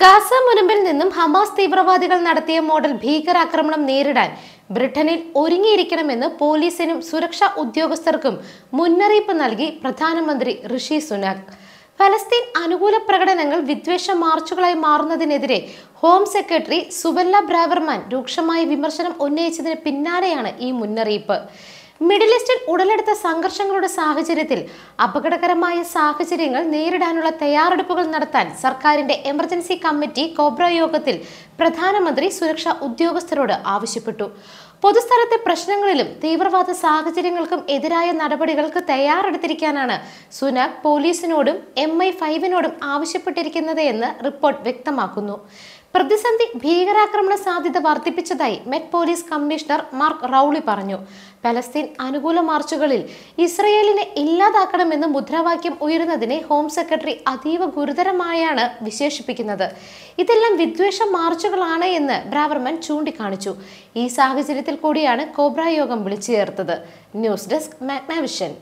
Gaza മുനമ്പിൽ നിന്നും Hamas തീവ്രവാദികൾ നടത്തിയ മോഡൽ ഭീകരാക്രമണം നേരിടാൻ ബ്രിട്ടനിൽ ഒരുങ്ങിയിരിക്കണമെന്ന് പോലീസിനും സുരക്ഷാ ഉദ്യോഗസ്ഥർക്കും മുന്നറിയിപ്പ് നൽകി പ്രധാനമന്ത്രി ഋഷി സുനാക് ഫലസ്തീൻ അനുകൂല പ്രകടനങ്ങൾ വിദ്വേഷ മാർച്ചുകളായി മാറുന്നതിനെതിരെ ഹോം സെക്രട്ടറി സുബല്ല ബ്രാവർമാൻ രൂക്ഷമായ വിമർശനം ഉന്നയിച്ചതിന് പിന്നാലെയാണ് ഈ മുന്നറിയിപ്പ് മിഡിൽ ഈസ്റ്റിൽ ഉടലെടുത്ത സംഘർഷങ്ങളുടെ സാഹചര്യത്തിൽ അപകടകരമായ സാഹചര്യങ്ങൾ നേരിടാനുള്ള തയ്യാറെടുപ്പുകൾ നടത്താൻ സർക്കാരിന്റെ എമർജൻസി കമ്മിറ്റി കോബ്ര യോഗത്തിൽ പ്രധാനമന്ത്രി സുരക്ഷാ ഉദ്യോഗസ്ഥരോട് ആവശ്യപ്പെട്ടു പൊതുസ്ഥലത്തെ പ്രശ്നങ്ങളിലും തീവ്രവാദ സാഹചര്യങ്ങൾക്കും എതിരായ നടപടികൾക്ക് തയ്യാറെടുത്തിരിക്കാനാണ് സുനാക് പോലീസിനോടും എം ഐ ഫൈവിനോടും ആവശ്യപ്പെട്ടിരിക്കുന്നത് എന്ന് റിപ്പോർട്ട് വ്യക്തമാക്കുന്നു പ്രതിസന്ധി ഭീകരാക്രമണ സാധ്യത വർദ്ധിപ്പിച്ചതായി Met police commissioner Mark Rowley പറഞ്ഞു പലസ്തീൻ അനുകൂല മാർച്ചുകളിൽ ഇസ്രയേലിനെ ഇല്ലാതാക്കണമെന്ന് മുദ്രാവാക്യം ഉയരുന്നതിനെ ഹോം സെക്രട്ടറി അതീവ ഗുരുതരമായാണ് വിശേഷിപ്പിക്കുന്നത് ഇതെല്ലാം വിദ്വേഷ മാർച്ചുകളാണ് എന്ന് ബ്രാവർമൻ ചൂണ്ടിക്കാണിച്ചു ഈ സാഹചര്യത്തിൽ കൂടിയാണ് കോബ്ര യോഗം വിളിച്ചു ചേർത്തത് ന്യൂസ് ഡെസ്ക് മാഗ്നാവിഷൻ